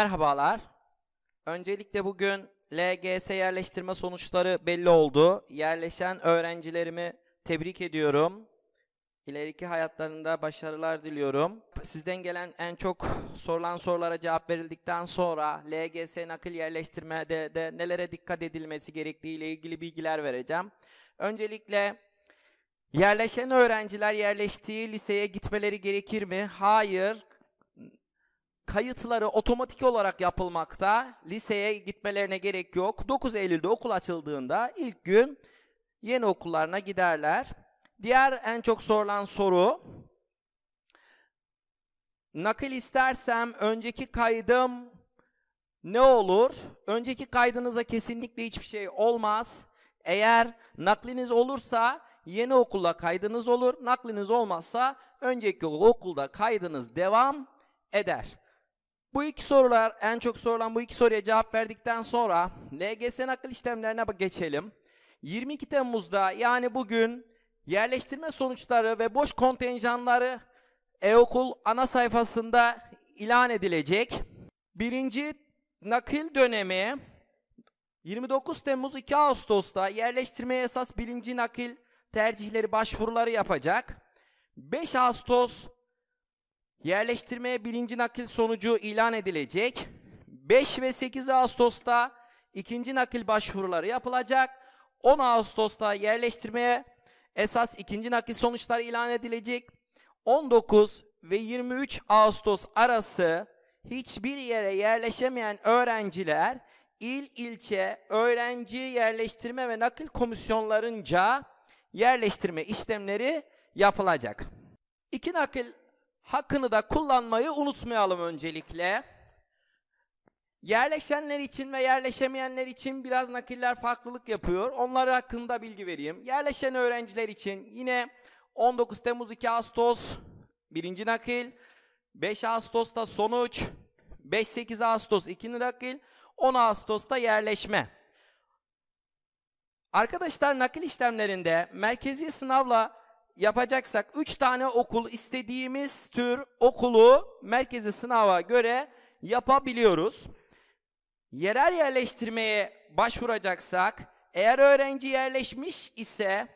Merhabalar. Öncelikle bugün LGS yerleştirme sonuçları belli oldu. Yerleşen öğrencilerimi tebrik ediyorum. İleriki hayatlarında başarılar diliyorum. Sizden gelen en çok sorulan sorulara cevap verildikten sonra LGS nakil yerleştirmede de nelere dikkat edilmesi gerektiği ile ilgili bilgiler vereceğim. Öncelikle yerleşen öğrenciler yerleştiği liseye gitmeleri gerekir mi? Hayır kayıtları otomatik olarak yapılmakta. Liseye gitmelerine gerek yok. 9 Eylül'de okul açıldığında ilk gün yeni okullarına giderler. Diğer en çok sorulan soru nakil istersem önceki kaydım ne olur? Önceki kaydınıza kesinlikle hiçbir şey olmaz. Eğer nakliniz olursa yeni okula kaydınız olur. Nakliniz olmazsa önceki okulda kaydınız devam eder. Bu iki sorular en çok sorulan bu iki soruya cevap verdikten sonra LGS nakil işlemlerine geçelim. 22 Temmuz'da yani bugün yerleştirme sonuçları ve boş kontenjanları e-okul ana sayfasında ilan edilecek. Birinci nakil dönemi 29 Temmuz 2 Ağustos'ta yerleştirmeye esas birinci nakil tercihleri başvuruları yapacak. 5 Ağustos Yerleştirmeye birinci nakil sonucu ilan edilecek. 5 ve 8 Ağustos'ta ikinci nakil başvuruları yapılacak. 10 Ağustos'ta yerleştirmeye esas ikinci nakil sonuçları ilan edilecek. 19 ve 23 Ağustos arası hiçbir yere yerleşemeyen öğrenciler il ilçe öğrenci yerleştirme ve nakil komisyonlarınca yerleştirme işlemleri yapılacak. İki nakil hakkını da kullanmayı unutmayalım öncelikle. Yerleşenler için ve yerleşemeyenler için biraz nakiller farklılık yapıyor. Onları hakkında bilgi vereyim. Yerleşen öğrenciler için yine 19 Temmuz 2 Ağustos birinci nakil, 5 Ağustos'ta sonuç, 5-8 Ağustos ikinci nakil, 10 Ağustos'ta yerleşme. Arkadaşlar nakil işlemlerinde merkezi sınavla yapacaksak 3 tane okul istediğimiz tür okulu merkezi sınava göre yapabiliyoruz. Yerel yerleştirmeye başvuracaksak eğer öğrenci yerleşmiş ise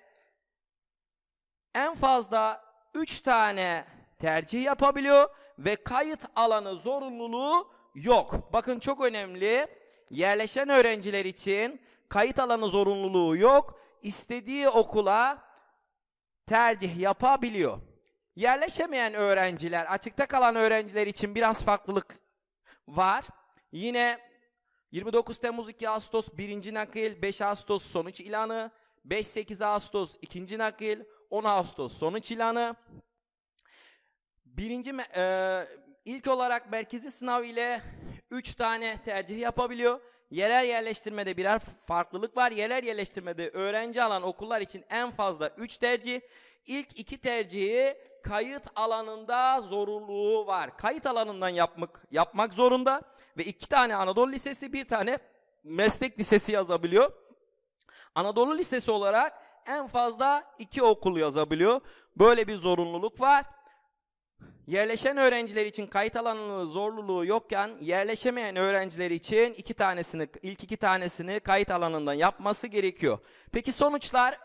en fazla 3 tane tercih yapabiliyor ve kayıt alanı zorunluluğu yok. Bakın çok önemli. Yerleşen öğrenciler için kayıt alanı zorunluluğu yok. İstediği okula tercih yapabiliyor. Yerleşemeyen öğrenciler, açıkta kalan öğrenciler için biraz farklılık var. Yine 29 Temmuz 2 Ağustos 1. nakil, 5 Ağustos sonuç ilanı, 5-8 Ağustos 2. nakil, 10 Ağustos sonuç ilanı. Birinci, e, ilk olarak merkezi sınav ile 3 tane tercih yapabiliyor. Yerel yerleştirmede birer farklılık var. Yerel yerleştirmede öğrenci alan okullar için en fazla 3 tercih. İlk 2 tercihi kayıt alanında zorunluluğu var. Kayıt alanından yapmak, yapmak zorunda ve 2 tane Anadolu Lisesi bir tane meslek lisesi yazabiliyor. Anadolu Lisesi olarak en fazla 2 okul yazabiliyor. Böyle bir zorunluluk var. Yerleşen öğrenciler için kayıt alanlığı zorluluğu yokken yerleşemeyen öğrenciler için iki tanesini ilk iki tanesini kayıt alanından yapması gerekiyor. Peki sonuçlar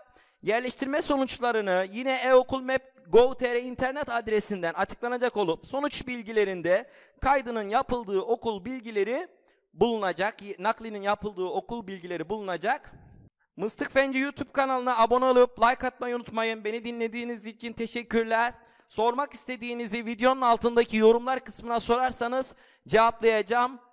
yerleştirme sonuçlarını yine eokulmap.gov.tr internet adresinden açıklanacak olup sonuç bilgilerinde kaydının yapıldığı okul bilgileri bulunacak. Naklinin yapıldığı okul bilgileri bulunacak. Mıstık Fenci YouTube kanalına abone olup like atmayı unutmayın. Beni dinlediğiniz için teşekkürler. Sormak istediğinizi videonun altındaki yorumlar kısmına sorarsanız cevaplayacağım.